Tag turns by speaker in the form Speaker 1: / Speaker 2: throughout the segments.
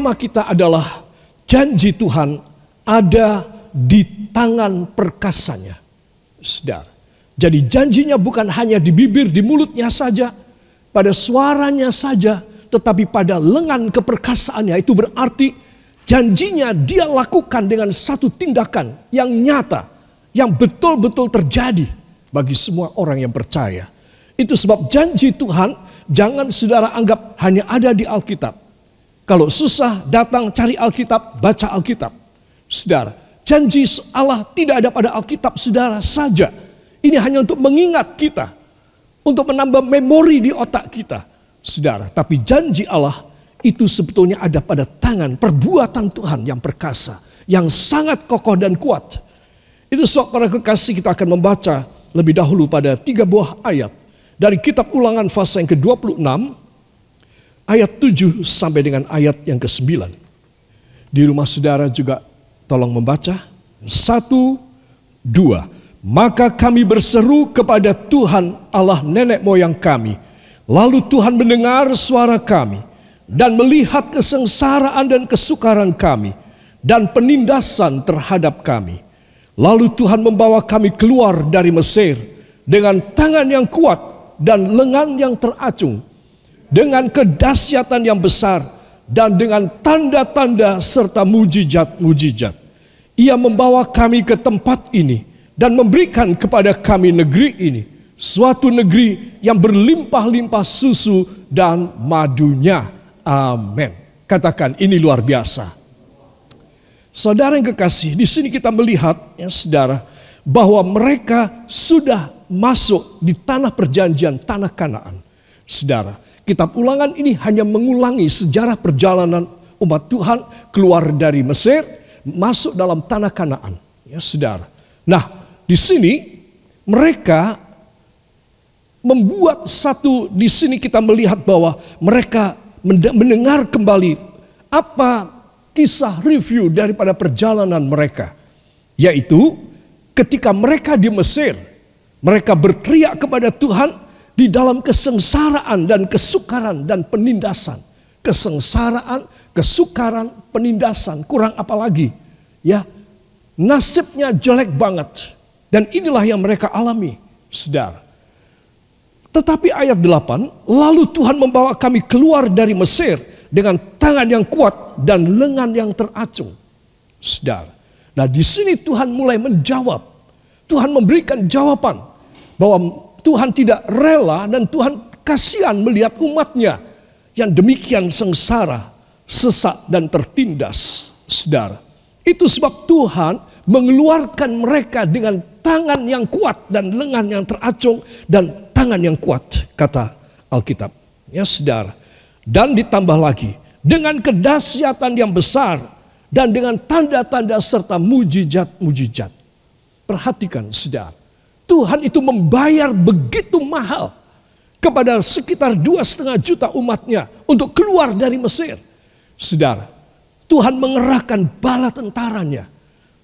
Speaker 1: tema kita adalah janji Tuhan ada di tangan perkasanya. Sedar. Jadi janjinya bukan hanya di bibir, di mulutnya saja, pada suaranya saja, tetapi pada lengan keperkasaannya. Itu berarti janjinya dia lakukan dengan satu tindakan yang nyata, yang betul-betul terjadi bagi semua orang yang percaya. Itu sebab janji Tuhan jangan saudara anggap hanya ada di Alkitab kalau susah datang cari Alkitab, baca Alkitab. Saudara, janji Allah tidak ada pada Alkitab saudara saja. Ini hanya untuk mengingat kita. Untuk menambah memori di otak kita. Saudara, tapi janji Allah itu sebetulnya ada pada tangan perbuatan Tuhan yang perkasa. Yang sangat kokoh dan kuat. Itu sebab para kekasih kita akan membaca lebih dahulu pada tiga buah ayat. Dari kitab ulangan fase yang ke-26 ayat 7 sampai dengan ayat yang ke-9. Di rumah saudara juga tolong membaca. Satu, dua. Maka kami berseru kepada Tuhan Allah nenek moyang kami. Lalu Tuhan mendengar suara kami dan melihat kesengsaraan dan kesukaran kami dan penindasan terhadap kami. Lalu Tuhan membawa kami keluar dari Mesir dengan tangan yang kuat dan lengan yang teracung dengan kedahsyatan yang besar dan dengan tanda-tanda serta mujizat-mujizat. Ia membawa kami ke tempat ini dan memberikan kepada kami negeri ini suatu negeri yang berlimpah-limpah susu dan madunya. Amin. Katakan ini luar biasa. Saudara yang kekasih, di sini kita melihat ya saudara bahwa mereka sudah masuk di tanah perjanjian, tanah Kanaan. Saudara, Kitab ulangan ini hanya mengulangi sejarah perjalanan umat Tuhan keluar dari Mesir, masuk dalam tanah Kanaan. Ya saudara. Nah di sini mereka membuat satu di sini kita melihat bahwa mereka mendengar kembali apa kisah review daripada perjalanan mereka yaitu ketika mereka di Mesir mereka berteriak kepada Tuhan di dalam kesengsaraan dan kesukaran dan penindasan. Kesengsaraan, kesukaran, penindasan. Kurang apa lagi? Ya, nasibnya jelek banget. Dan inilah yang mereka alami, saudara. Tetapi ayat 8, lalu Tuhan membawa kami keluar dari Mesir dengan tangan yang kuat dan lengan yang teracung. Saudara. Nah, di sini Tuhan mulai menjawab. Tuhan memberikan jawaban bahwa Tuhan tidak rela dan Tuhan kasihan melihat umatnya yang demikian sengsara, sesak dan tertindas. Saudara, itu sebab Tuhan mengeluarkan mereka dengan tangan yang kuat dan lengan yang teracung dan tangan yang kuat, kata Alkitab. Ya saudara, dan ditambah lagi dengan kedahsyatan yang besar dan dengan tanda-tanda serta mujizat-mujizat. Perhatikan saudara, Tuhan itu membayar begitu mahal kepada sekitar dua setengah juta umatnya untuk keluar dari Mesir. Saudara, Tuhan mengerahkan bala tentaranya.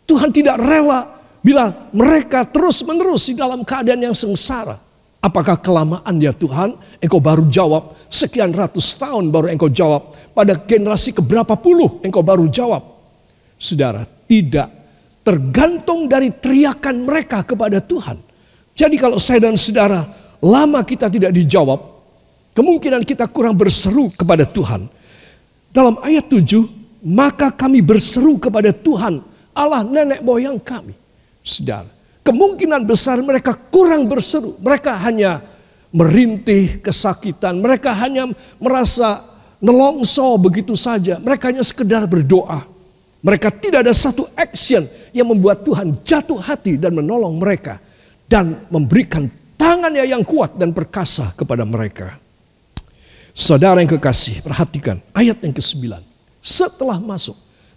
Speaker 1: Tuhan tidak rela bila mereka terus-menerus di dalam keadaan yang sengsara. Apakah kelamaan ya Tuhan? Engkau baru jawab sekian ratus tahun baru engkau jawab. Pada generasi keberapa puluh engkau baru jawab. Saudara, tidak tergantung dari teriakan mereka kepada Tuhan. Jadi kalau saya dan saudara lama kita tidak dijawab, kemungkinan kita kurang berseru kepada Tuhan. Dalam ayat 7, maka kami berseru kepada Tuhan, Allah nenek moyang kami. Saudara, kemungkinan besar mereka kurang berseru. Mereka hanya merintih kesakitan, mereka hanya merasa nelongso begitu saja. Mereka hanya sekedar berdoa. Mereka tidak ada satu action yang membuat Tuhan jatuh hati dan menolong mereka dan memberikan tangannya yang kuat dan perkasa kepada mereka. Saudara yang kekasih, perhatikan ayat yang ke-9. Setelah masuk.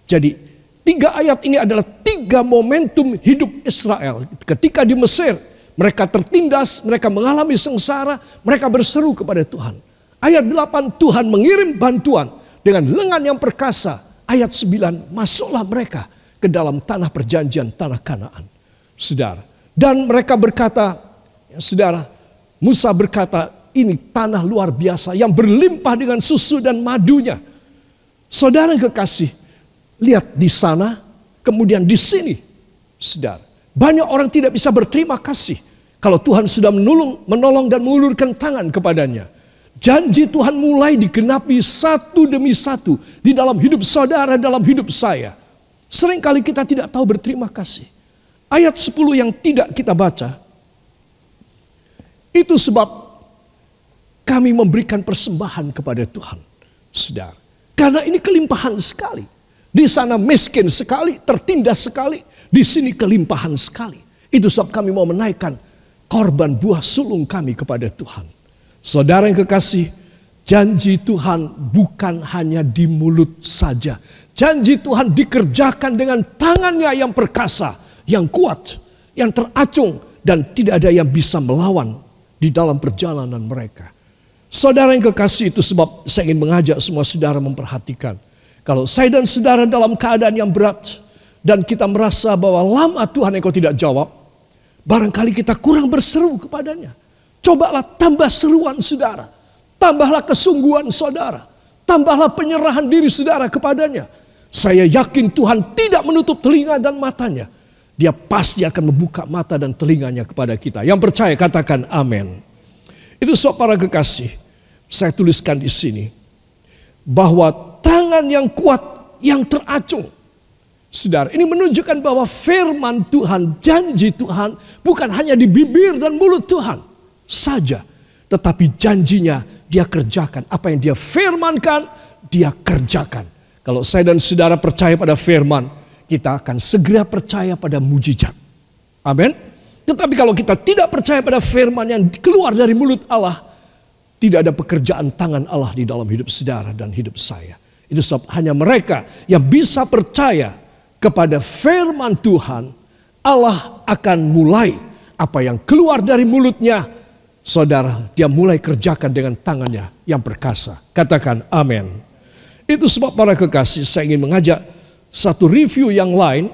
Speaker 1: Jadi tiga ayat ini adalah tiga momentum hidup Israel. Ketika di Mesir, mereka tertindas, mereka mengalami sengsara, mereka berseru kepada Tuhan. Ayat 8, Tuhan mengirim bantuan dengan lengan yang perkasa. Ayat 9, masuklah mereka ke dalam tanah perjanjian, tanah kanaan. Saudara, dan mereka berkata, ya saudara, Musa berkata, ini tanah luar biasa yang berlimpah dengan susu dan madunya. Saudara kekasih, lihat di sana, kemudian di sini, saudara. Banyak orang tidak bisa berterima kasih kalau Tuhan sudah menolong, menolong dan mengulurkan tangan kepadanya. Janji Tuhan mulai digenapi satu demi satu di dalam hidup saudara, dalam hidup saya. Seringkali kita tidak tahu berterima kasih. Ayat 10 yang tidak kita baca. Itu sebab kami memberikan persembahan kepada Tuhan. Saudara, karena ini kelimpahan sekali. Di sana miskin sekali, tertindas sekali. Di sini kelimpahan sekali. Itu sebab kami mau menaikkan korban buah sulung kami kepada Tuhan. Saudara yang kekasih, janji Tuhan bukan hanya di mulut saja. Janji Tuhan dikerjakan dengan tangannya yang perkasa yang kuat, yang teracung dan tidak ada yang bisa melawan di dalam perjalanan mereka. Saudara yang kekasih itu sebab saya ingin mengajak semua saudara memperhatikan. Kalau saya dan saudara dalam keadaan yang berat dan kita merasa bahwa lama Tuhan engkau tidak jawab, barangkali kita kurang berseru kepadanya. Cobalah tambah seruan saudara, tambahlah kesungguhan saudara, tambahlah penyerahan diri saudara kepadanya. Saya yakin Tuhan tidak menutup telinga dan matanya dia pasti akan membuka mata dan telinganya kepada kita. Yang percaya katakan amin. Itu sebab para kekasih, saya tuliskan di sini bahwa tangan yang kuat yang teracung. Saudara, ini menunjukkan bahwa firman Tuhan, janji Tuhan bukan hanya di bibir dan mulut Tuhan saja, tetapi janjinya dia kerjakan. Apa yang dia firmankan, dia kerjakan. Kalau saya dan saudara percaya pada firman, kita akan segera percaya pada mujizat. Amin. Tetapi kalau kita tidak percaya pada firman yang keluar dari mulut Allah, tidak ada pekerjaan tangan Allah di dalam hidup saudara dan hidup saya. Itu sebab hanya mereka yang bisa percaya kepada firman Tuhan, Allah akan mulai apa yang keluar dari mulutnya, saudara, dia mulai kerjakan dengan tangannya yang perkasa. Katakan amin. Itu sebab para kekasih saya ingin mengajak satu review yang lain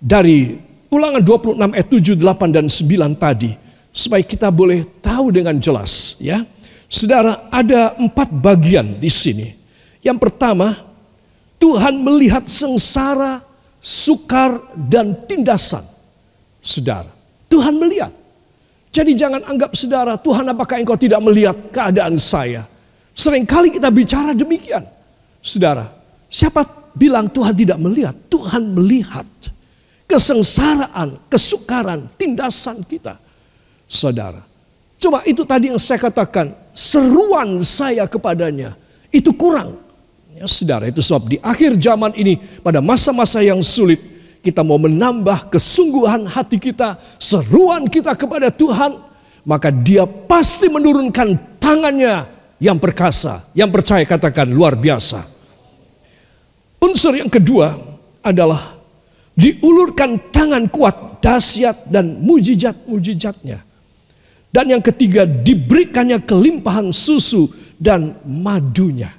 Speaker 1: dari ulangan 26 ayat 7, 8, dan 9 tadi. Supaya kita boleh tahu dengan jelas ya. Saudara ada empat bagian di sini. Yang pertama Tuhan melihat sengsara, sukar, dan tindasan. Saudara, Tuhan melihat. Jadi jangan anggap saudara, Tuhan apakah engkau tidak melihat keadaan saya? Seringkali kita bicara demikian. Saudara, siapa bilang Tuhan tidak melihat, Tuhan melihat kesengsaraan, kesukaran, tindasan kita. Saudara, coba itu tadi yang saya katakan, seruan saya kepadanya itu kurang. Ya, saudara, itu sebab di akhir zaman ini, pada masa-masa yang sulit, kita mau menambah kesungguhan hati kita, seruan kita kepada Tuhan, maka Dia pasti menurunkan tangannya yang perkasa, yang percaya, katakan luar biasa. Unsur yang kedua adalah diulurkan tangan kuat dahsyat dan mujizat-mujizatnya. Dan yang ketiga diberikannya kelimpahan susu dan madunya.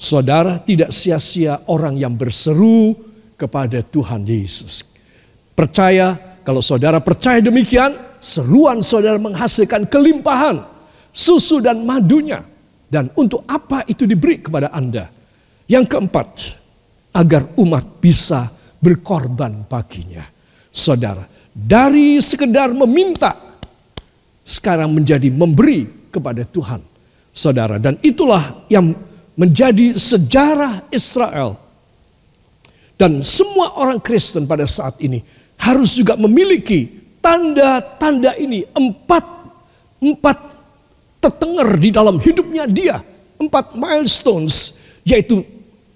Speaker 1: Saudara tidak sia-sia orang yang berseru kepada Tuhan Yesus. Percaya kalau saudara percaya demikian, seruan saudara menghasilkan kelimpahan susu dan madunya. Dan untuk apa itu diberi kepada Anda? Yang keempat, agar umat bisa berkorban baginya. Saudara, dari sekedar meminta sekarang menjadi memberi kepada Tuhan. Saudara, dan itulah yang menjadi sejarah Israel. Dan semua orang Kristen pada saat ini harus juga memiliki tanda-tanda ini. Empat, empat tetenger di dalam hidupnya dia. Empat milestones, yaitu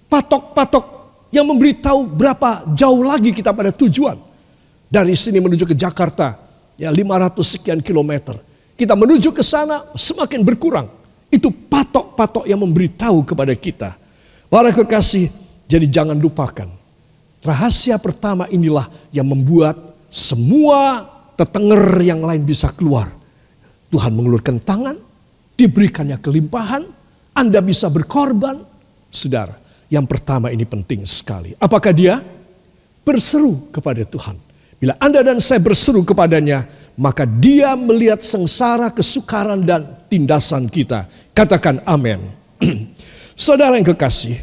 Speaker 1: patok-patok yang memberitahu berapa jauh lagi kita pada tujuan. Dari sini menuju ke Jakarta, ya 500 sekian kilometer. Kita menuju ke sana semakin berkurang. Itu patok-patok yang memberitahu kepada kita. Para kekasih, jadi jangan lupakan. Rahasia pertama inilah yang membuat semua tetenger yang lain bisa keluar. Tuhan mengulurkan tangan, diberikannya kelimpahan, Anda bisa berkorban. Saudara, yang pertama ini penting sekali. Apakah dia berseru kepada Tuhan? Bila Anda dan saya berseru kepadanya, maka dia melihat sengsara, kesukaran, dan tindasan kita. Katakan amin. Saudara yang kekasih,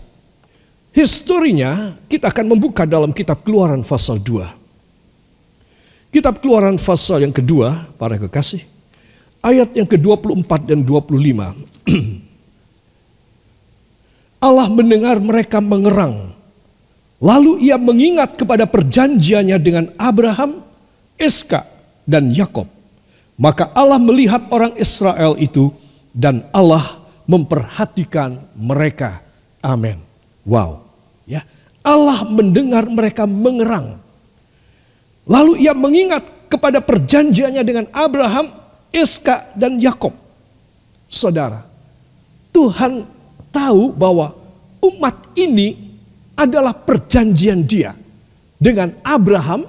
Speaker 1: historinya kita akan membuka dalam kitab keluaran pasal 2. Kitab keluaran pasal yang kedua, para kekasih, ayat yang ke-24 dan 25. Allah mendengar mereka mengerang. Lalu ia mengingat kepada perjanjiannya dengan Abraham, Iska, dan Yakob. Maka Allah melihat orang Israel itu dan Allah memperhatikan mereka. Amin. Wow. Ya. Allah mendengar mereka mengerang. Lalu ia mengingat kepada perjanjiannya dengan Abraham, Iska, dan Yakob. Saudara, Tuhan tahu bahwa umat ini adalah perjanjian dia dengan Abraham,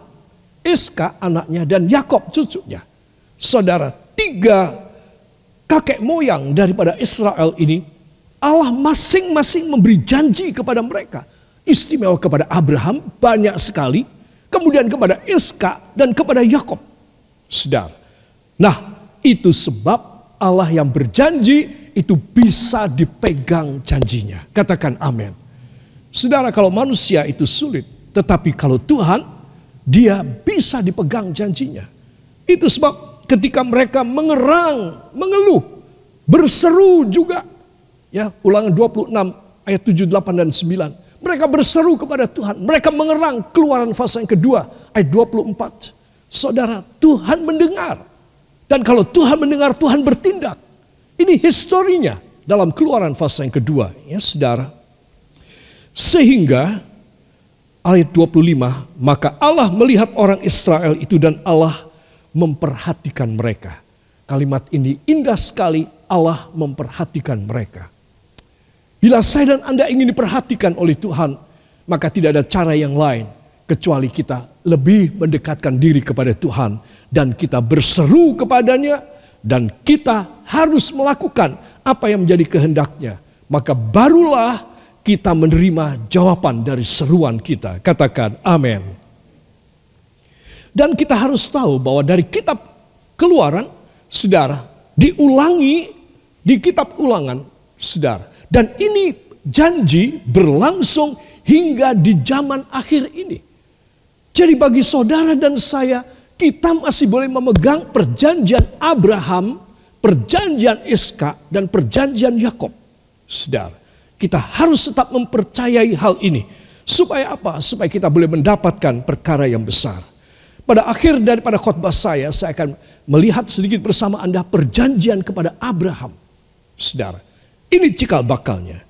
Speaker 1: Iska anaknya dan Yakob cucunya. Saudara tiga kakek moyang daripada Israel ini Allah masing-masing memberi janji kepada mereka. Istimewa kepada Abraham banyak sekali, kemudian kepada Iska dan kepada Yakob. saudara. Nah, itu sebab Allah yang berjanji itu bisa dipegang janjinya. Katakan amin. Saudara kalau manusia itu sulit, tetapi kalau Tuhan dia bisa dipegang janjinya. Itu sebab ketika mereka mengerang, mengeluh, berseru juga ya ulangan 26 ayat 7 8 dan 9. Mereka berseru kepada Tuhan, mereka mengerang keluaran fase yang kedua ayat 24. Saudara, Tuhan mendengar. Dan kalau Tuhan mendengar, Tuhan bertindak. Ini historinya dalam keluaran fase yang kedua. Ya saudara. Sehingga ayat 25. Maka Allah melihat orang Israel itu dan Allah memperhatikan mereka. Kalimat ini indah sekali Allah memperhatikan mereka. Bila saya dan Anda ingin diperhatikan oleh Tuhan, maka tidak ada cara yang lain kecuali kita lebih mendekatkan diri kepada Tuhan dan kita berseru kepadanya dan kita harus melakukan apa yang menjadi kehendaknya. Maka barulah kita menerima jawaban dari seruan kita. Katakan amin. Dan kita harus tahu bahwa dari kitab keluaran, saudara, diulangi di kitab ulangan, saudara. Dan ini janji berlangsung hingga di zaman akhir ini. Jadi bagi saudara dan saya, kita masih boleh memegang perjanjian Abraham, perjanjian Iska, dan perjanjian Yakob. Saudara, kita harus tetap mempercayai hal ini. Supaya apa? Supaya kita boleh mendapatkan perkara yang besar. Pada akhir daripada khotbah saya, saya akan melihat sedikit bersama Anda perjanjian kepada Abraham. Saudara, ini cikal bakalnya.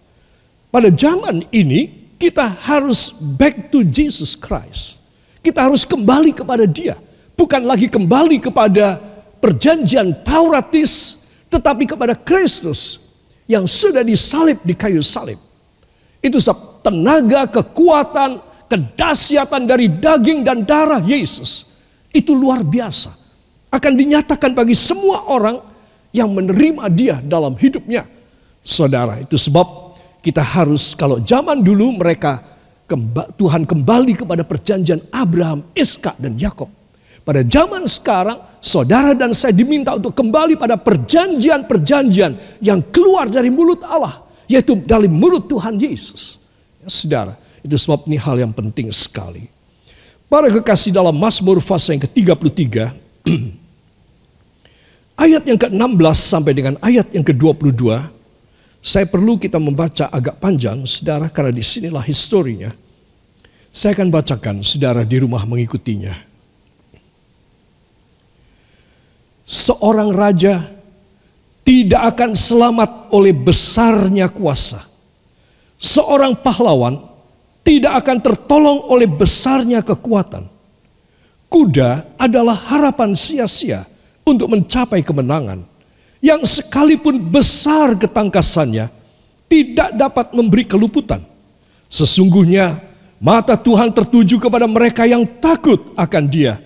Speaker 1: Pada zaman ini, kita harus back to Jesus Christ. Kita harus kembali kepada dia bukan lagi kembali kepada perjanjian Tauratis, tetapi kepada Kristus yang sudah disalib di kayu salib. Itu sebab tenaga, kekuatan, kedasyatan dari daging dan darah Yesus. Itu luar biasa. Akan dinyatakan bagi semua orang yang menerima dia dalam hidupnya. Saudara, itu sebab kita harus kalau zaman dulu mereka Tuhan kembali kepada perjanjian Abraham, Iska, dan Yakob pada zaman sekarang, saudara dan saya diminta untuk kembali pada perjanjian-perjanjian yang keluar dari mulut Allah, yaitu dari mulut Tuhan Yesus. Ya, saudara, itu sebab ini hal yang penting sekali. Para kekasih dalam Mazmur fase yang ke-33, ayat yang ke-16 sampai dengan ayat yang ke-22, saya perlu kita membaca agak panjang, saudara, karena disinilah historinya. Saya akan bacakan, saudara di rumah mengikutinya. seorang raja tidak akan selamat oleh besarnya kuasa. Seorang pahlawan tidak akan tertolong oleh besarnya kekuatan. Kuda adalah harapan sia-sia untuk mencapai kemenangan yang sekalipun besar ketangkasannya tidak dapat memberi keluputan. Sesungguhnya mata Tuhan tertuju kepada mereka yang takut akan Dia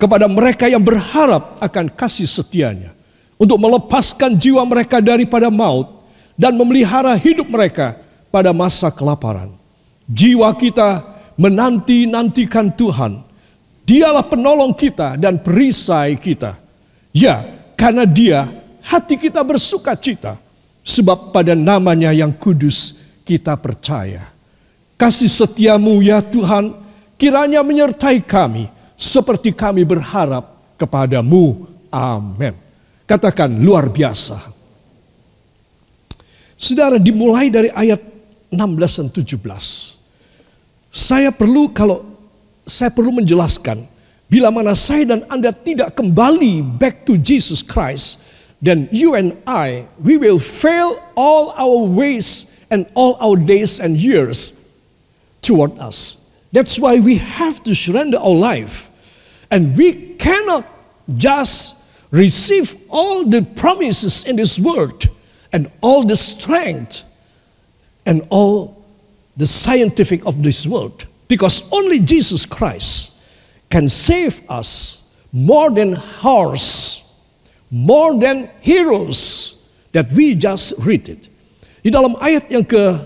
Speaker 1: kepada mereka yang berharap akan kasih setianya untuk melepaskan jiwa mereka daripada maut dan memelihara hidup mereka pada masa kelaparan. Jiwa kita menanti-nantikan Tuhan. Dialah penolong kita dan perisai kita. Ya, karena dia hati kita bersuka cita. Sebab pada namanya yang kudus kita percaya. Kasih setiamu ya Tuhan kiranya menyertai kami seperti kami berharap kepadamu. Amin. Katakan luar biasa. Saudara dimulai dari ayat 16 dan 17. Saya perlu kalau saya perlu menjelaskan bila mana saya dan Anda tidak kembali back to Jesus Christ then you and I we will fail all our ways and all our days and years toward us. That's why we have to surrender our life. And we cannot just receive all the promises in this world and all the strength and all the scientific of this world because only Jesus Christ can save us more than horse, more than heroes that we just read it. Di dalam ayat yang ke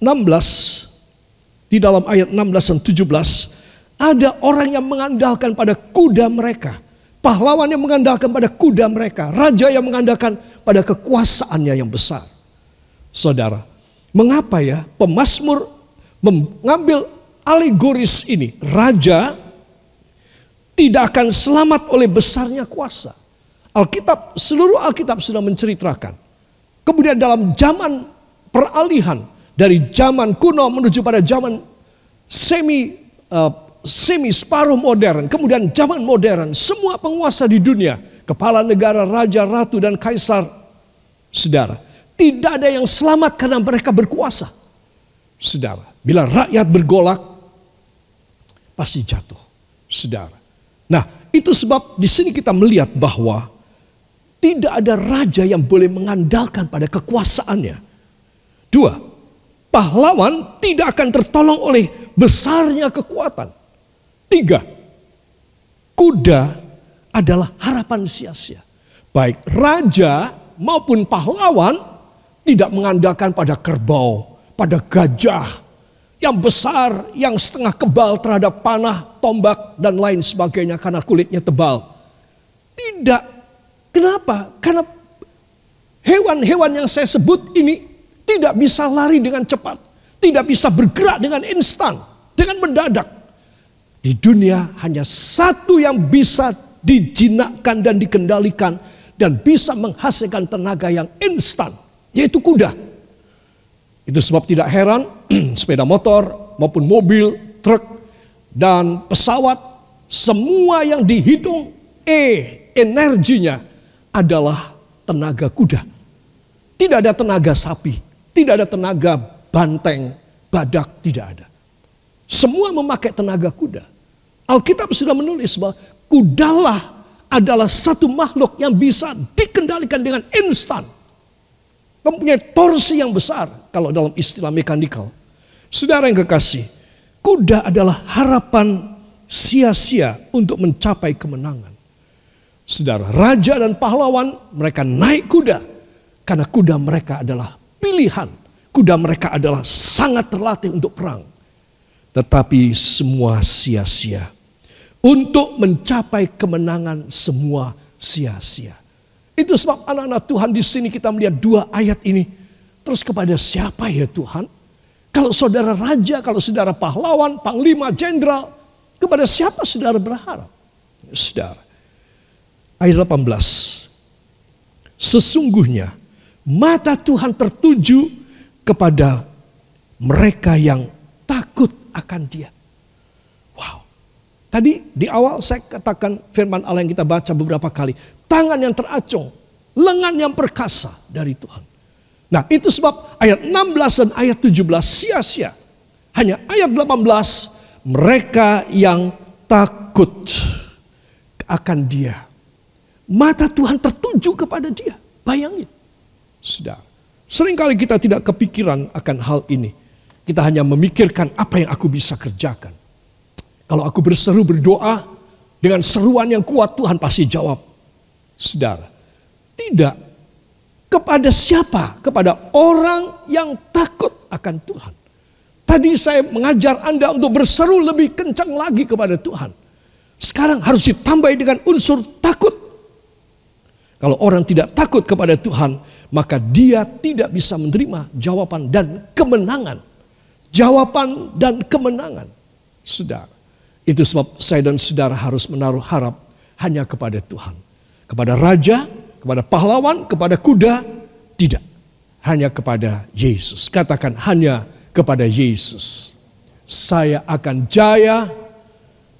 Speaker 1: 16 di dalam ayat 16 dan 17 ada orang yang mengandalkan pada kuda mereka. Pahlawan yang mengandalkan pada kuda mereka, raja yang mengandalkan pada kekuasaannya yang besar. Saudara, mengapa ya pemazmur mengambil alegoris ini? Raja tidak akan selamat oleh besarnya kuasa. Alkitab, seluruh Alkitab sudah menceritakan. Kemudian dalam zaman peralihan, dari zaman kuno menuju pada zaman semi uh, semi separuh modern, kemudian zaman modern, semua penguasa di dunia, kepala negara, raja, ratu dan kaisar, saudara, tidak ada yang selamat karena mereka berkuasa. Saudara, bila rakyat bergolak pasti jatuh, saudara. Nah, itu sebab di sini kita melihat bahwa tidak ada raja yang boleh mengandalkan pada kekuasaannya. Dua, pahlawan tidak akan tertolong oleh besarnya kekuatan. Tiga, kuda adalah harapan sia-sia. Baik raja maupun pahlawan tidak mengandalkan pada kerbau, pada gajah yang besar, yang setengah kebal terhadap panah, tombak, dan lain sebagainya karena kulitnya tebal. Tidak. Kenapa? Karena hewan-hewan yang saya sebut ini tidak bisa lari dengan cepat. Tidak bisa bergerak dengan instan. Dengan mendadak. Di dunia hanya satu yang bisa dijinakkan dan dikendalikan. Dan bisa menghasilkan tenaga yang instan. Yaitu kuda. Itu sebab tidak heran sepeda motor maupun mobil, truk, dan pesawat. Semua yang dihitung E, energinya adalah tenaga kuda. Tidak ada tenaga sapi. Tidak ada tenaga banteng, badak, tidak ada. Semua memakai tenaga kuda. Alkitab sudah menulis bahwa kudalah adalah satu makhluk yang bisa dikendalikan dengan instan. Mempunyai torsi yang besar kalau dalam istilah mekanikal. Saudara yang kekasih, kuda adalah harapan sia-sia untuk mencapai kemenangan. Saudara, raja dan pahlawan mereka naik kuda karena kuda mereka adalah pilihan. Kuda mereka adalah sangat terlatih untuk perang. Tetapi semua sia-sia. Untuk mencapai kemenangan semua sia-sia. Itu sebab anak-anak Tuhan di sini kita melihat dua ayat ini. Terus kepada siapa ya Tuhan? Kalau saudara raja, kalau saudara pahlawan, panglima, jenderal, kepada siapa saudara berharap? Saudara. Ayat 18. Sesungguhnya Mata Tuhan tertuju kepada mereka yang takut akan dia. Wow. Tadi di awal saya katakan firman Allah yang kita baca beberapa kali. Tangan yang teracung, lengan yang perkasa dari Tuhan. Nah itu sebab ayat 16 dan ayat 17 sia-sia. Hanya ayat 18 mereka yang takut akan dia. Mata Tuhan tertuju kepada dia. Bayangin sedang. Seringkali kita tidak kepikiran akan hal ini. Kita hanya memikirkan apa yang aku bisa kerjakan. Kalau aku berseru berdoa dengan seruan yang kuat Tuhan pasti jawab. Saudara, tidak kepada siapa? Kepada orang yang takut akan Tuhan. Tadi saya mengajar Anda untuk berseru lebih kencang lagi kepada Tuhan. Sekarang harus ditambah dengan unsur takut kalau orang tidak takut kepada Tuhan, maka dia tidak bisa menerima jawaban dan kemenangan. Jawaban dan kemenangan. Saudara, itu sebab saya dan saudara harus menaruh harap hanya kepada Tuhan. Kepada raja, kepada pahlawan, kepada kuda, tidak. Hanya kepada Yesus. Katakan hanya kepada Yesus. Saya akan jaya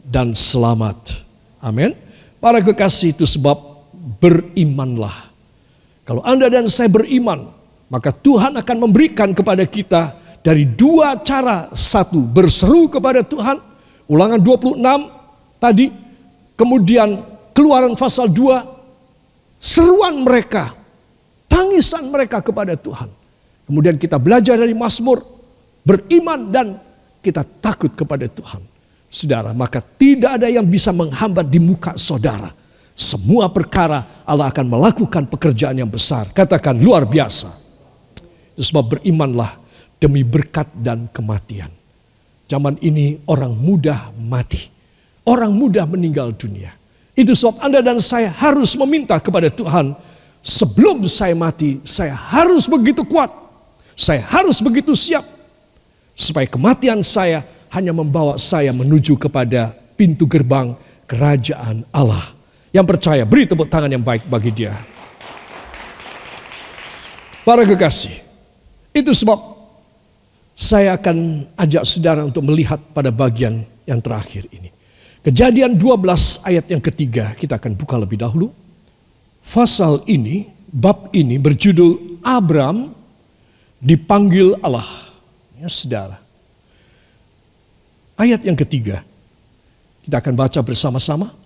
Speaker 1: dan selamat. Amin. Para kekasih itu sebab berimanlah. Kalau Anda dan saya beriman, maka Tuhan akan memberikan kepada kita dari dua cara. Satu, berseru kepada Tuhan. Ulangan 26 tadi. Kemudian keluaran pasal 2. Seruan mereka. Tangisan mereka kepada Tuhan. Kemudian kita belajar dari Mazmur. Beriman dan kita takut kepada Tuhan. Saudara, maka tidak ada yang bisa menghambat di muka saudara semua perkara Allah akan melakukan pekerjaan yang besar. Katakan luar biasa. Sebab berimanlah demi berkat dan kematian. Zaman ini orang mudah mati. Orang mudah meninggal dunia. Itu sebab Anda dan saya harus meminta kepada Tuhan. Sebelum saya mati, saya harus begitu kuat. Saya harus begitu siap. Supaya kematian saya hanya membawa saya menuju kepada pintu gerbang kerajaan Allah yang percaya. Beri tepuk tangan yang baik bagi dia. Para kekasih, itu sebab saya akan ajak saudara untuk melihat pada bagian yang terakhir ini. Kejadian 12 ayat yang ketiga, kita akan buka lebih dahulu. Fasal ini, bab ini berjudul Abram dipanggil Allah. Ya saudara. Ayat yang ketiga, kita akan baca bersama-sama.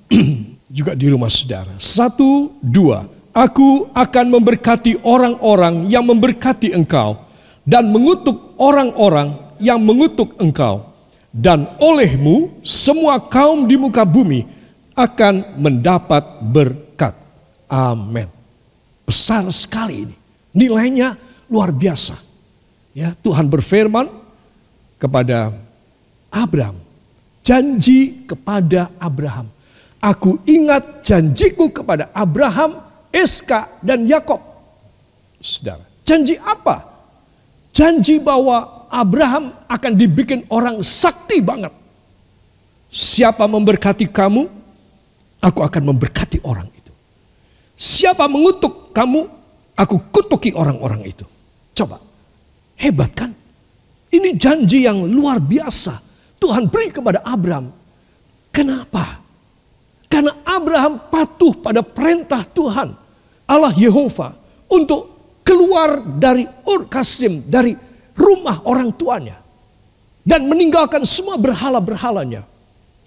Speaker 1: juga di rumah saudara. Satu, dua. Aku akan memberkati orang-orang yang memberkati engkau dan mengutuk orang-orang yang mengutuk engkau. Dan olehmu semua kaum di muka bumi akan mendapat berkat. Amin. Besar sekali ini. Nilainya luar biasa. Ya, Tuhan berfirman kepada Abraham. Janji kepada Abraham Aku ingat janjiku kepada Abraham, Eska dan Yakob. Saudara, janji apa? Janji bahwa Abraham akan dibikin orang sakti banget. Siapa memberkati kamu, aku akan memberkati orang itu. Siapa mengutuk kamu, aku kutuki orang-orang itu. Coba, hebat kan? Ini janji yang luar biasa Tuhan beri kepada Kenapa? Kenapa? Karena Abraham patuh pada perintah Tuhan Allah Yehova untuk keluar dari Ur Kasdim, dari rumah orang tuanya. Dan meninggalkan semua berhala-berhalanya.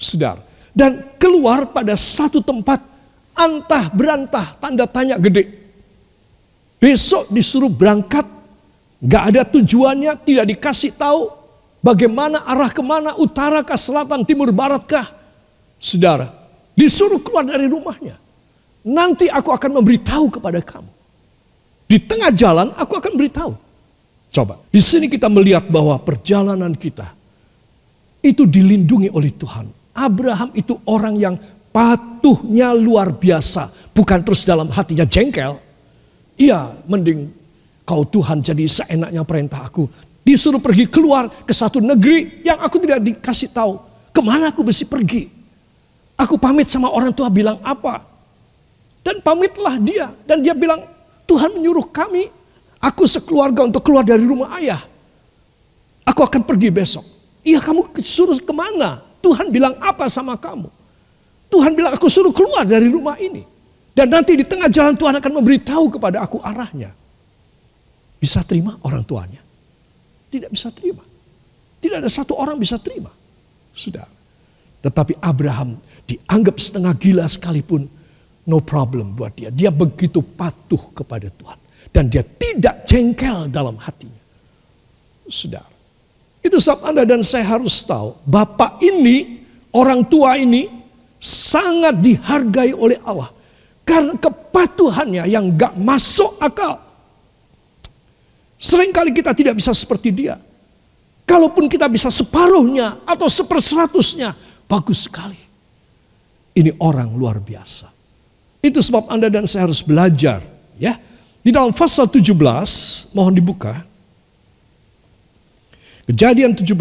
Speaker 1: Sedar. Dan keluar pada satu tempat antah berantah tanda tanya gede. Besok disuruh berangkat. Gak ada tujuannya, tidak dikasih tahu. Bagaimana arah kemana, utara kah, selatan, timur, barat kah. Saudara, Disuruh keluar dari rumahnya. Nanti aku akan memberitahu kepada kamu. Di tengah jalan aku akan beritahu. Coba, di sini kita melihat bahwa perjalanan kita itu dilindungi oleh Tuhan. Abraham itu orang yang patuhnya luar biasa, bukan terus dalam hatinya jengkel. Iya, mending kau Tuhan jadi seenaknya perintah aku. Disuruh pergi keluar ke satu negeri yang aku tidak dikasih tahu. Kemana aku mesti pergi? Aku pamit sama orang tua bilang apa? Dan pamitlah dia. Dan dia bilang, Tuhan menyuruh kami, aku sekeluarga untuk keluar dari rumah ayah. Aku akan pergi besok. Iya kamu suruh kemana? Tuhan bilang apa sama kamu? Tuhan bilang aku suruh keluar dari rumah ini. Dan nanti di tengah jalan Tuhan akan memberitahu kepada aku arahnya. Bisa terima orang tuanya? Tidak bisa terima. Tidak ada satu orang bisa terima. Sudah. Tetapi Abraham dianggap setengah gila sekalipun no problem buat dia. Dia begitu patuh kepada Tuhan dan dia tidak jengkel dalam hatinya. Sudah. itu sebab Anda dan saya harus tahu, bapak ini, orang tua ini sangat dihargai oleh Allah karena kepatuhannya yang gak masuk akal. Seringkali kita tidak bisa seperti dia. Kalaupun kita bisa separuhnya atau seperseratusnya, Bagus sekali. Ini orang luar biasa. Itu sebab Anda dan saya harus belajar. ya. Di dalam pasal 17, mohon dibuka. Kejadian 17,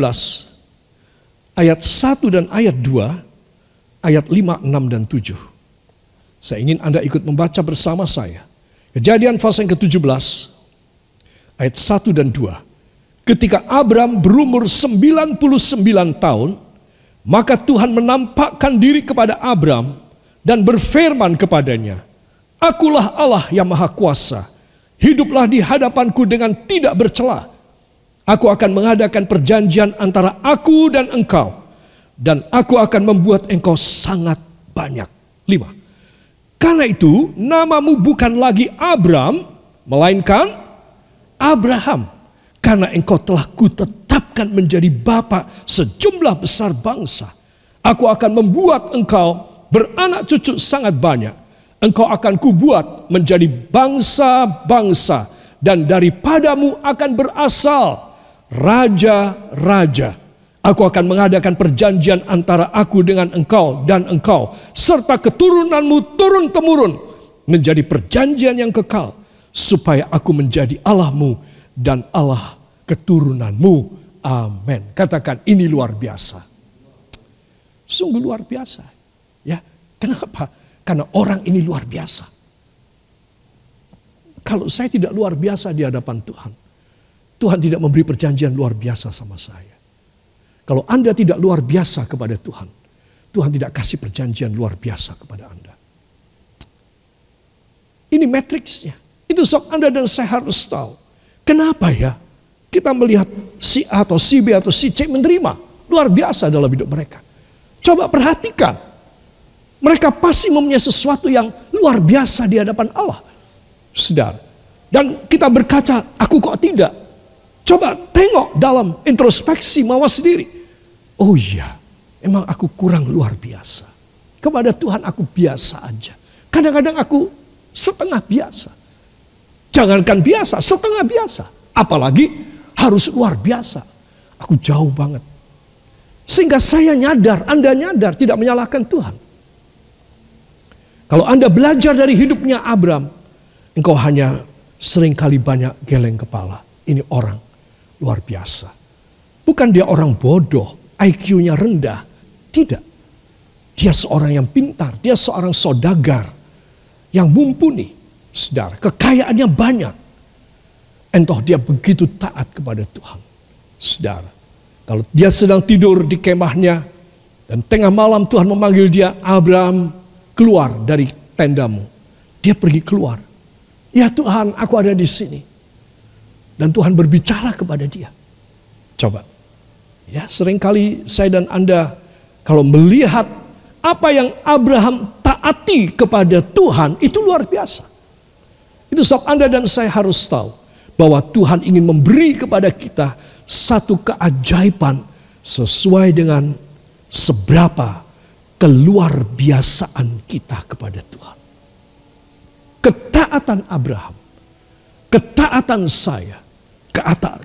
Speaker 1: ayat 1 dan ayat 2, ayat 5, 6, dan 7. Saya ingin Anda ikut membaca bersama saya. Kejadian pasal yang ke-17, ayat 1 dan 2. Ketika Abram berumur 99 tahun, maka Tuhan menampakkan diri kepada Abram dan berfirman kepadanya, Akulah Allah yang maha kuasa, hiduplah di hadapanku dengan tidak bercela. Aku akan mengadakan perjanjian antara aku dan engkau, dan aku akan membuat engkau sangat banyak. Lima. Karena itu namamu bukan lagi Abram, melainkan Abraham karena engkau telah kutetapkan menjadi bapa sejumlah besar bangsa. Aku akan membuat engkau beranak cucu sangat banyak. Engkau akan kubuat menjadi bangsa-bangsa. Dan daripadamu akan berasal raja-raja. Aku akan mengadakan perjanjian antara aku dengan engkau dan engkau. Serta keturunanmu turun-temurun menjadi perjanjian yang kekal. Supaya aku menjadi Allahmu dan Allah keturunanmu. Amin. Katakan ini luar biasa. Sungguh luar biasa. Ya, kenapa? Karena orang ini luar biasa. Kalau saya tidak luar biasa di hadapan Tuhan, Tuhan tidak memberi perjanjian luar biasa sama saya. Kalau Anda tidak luar biasa kepada Tuhan, Tuhan tidak kasih perjanjian luar biasa kepada Anda. Ini matriksnya. Itu sok Anda dan saya harus tahu. Kenapa ya? Kita melihat si A atau si B atau si C menerima. Luar biasa dalam hidup mereka. Coba perhatikan. Mereka pasti mempunyai sesuatu yang luar biasa di hadapan Allah. Sedar. Dan kita berkaca, aku kok tidak. Coba tengok dalam introspeksi mawas sendiri. Oh iya, emang aku kurang luar biasa. Kepada Tuhan aku biasa aja. Kadang-kadang aku setengah biasa. Jangankan biasa, setengah biasa. Apalagi harus luar biasa. Aku jauh banget. Sehingga saya nyadar, Anda nyadar tidak menyalahkan Tuhan. Kalau Anda belajar dari hidupnya Abram, engkau hanya seringkali banyak geleng kepala. Ini orang luar biasa. Bukan dia orang bodoh, IQ-nya rendah. Tidak. Dia seorang yang pintar, dia seorang sodagar yang mumpuni. Saudara, kekayaannya banyak. Entah dia begitu taat kepada Tuhan. Saudara, kalau dia sedang tidur di kemahnya dan tengah malam Tuhan memanggil dia, Abraham keluar dari tendamu. Dia pergi keluar. Ya Tuhan, aku ada di sini. Dan Tuhan berbicara kepada dia. Coba. Ya, seringkali saya dan Anda kalau melihat apa yang Abraham taati kepada Tuhan itu luar biasa. Itu sebab Anda dan saya harus tahu bahwa Tuhan ingin memberi kepada kita satu keajaiban sesuai dengan seberapa keluar biasaan kita kepada Tuhan. Ketaatan Abraham, ketaatan saya,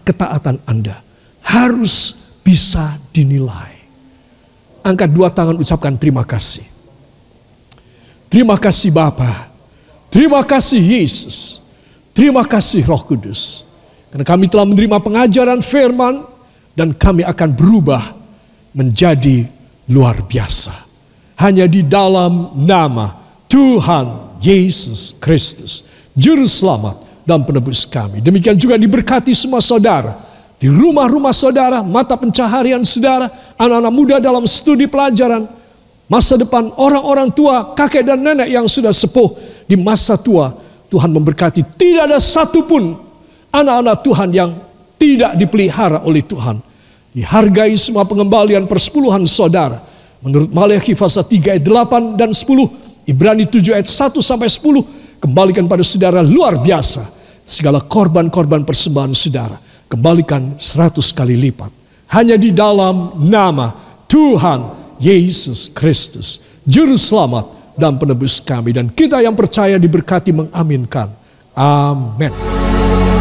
Speaker 1: ketaatan Anda harus bisa dinilai. Angkat dua tangan ucapkan terima kasih. Terima kasih Bapa. Terima kasih Yesus Terima kasih Roh Kudus. Karena kami telah menerima pengajaran firman dan kami akan berubah menjadi luar biasa. Hanya di dalam nama Tuhan Yesus Kristus, juru selamat dan penebus kami. Demikian juga diberkati semua saudara di rumah-rumah saudara, mata pencaharian saudara, anak-anak muda dalam studi pelajaran, masa depan orang-orang tua, kakek dan nenek yang sudah sepuh di masa tua Tuhan memberkati. Tidak ada satupun anak-anak Tuhan yang tidak dipelihara oleh Tuhan. Dihargai semua pengembalian persepuluhan saudara. Menurut Maleakhi pasal 3 ayat 8 dan 10, Ibrani 7 ayat 1 sampai 10, kembalikan pada saudara luar biasa. Segala korban-korban persembahan saudara, kembalikan 100 kali lipat. Hanya di dalam nama Tuhan Yesus Kristus, Juru Selamat dan penebus kami. Dan kita yang percaya diberkati mengaminkan. Amin.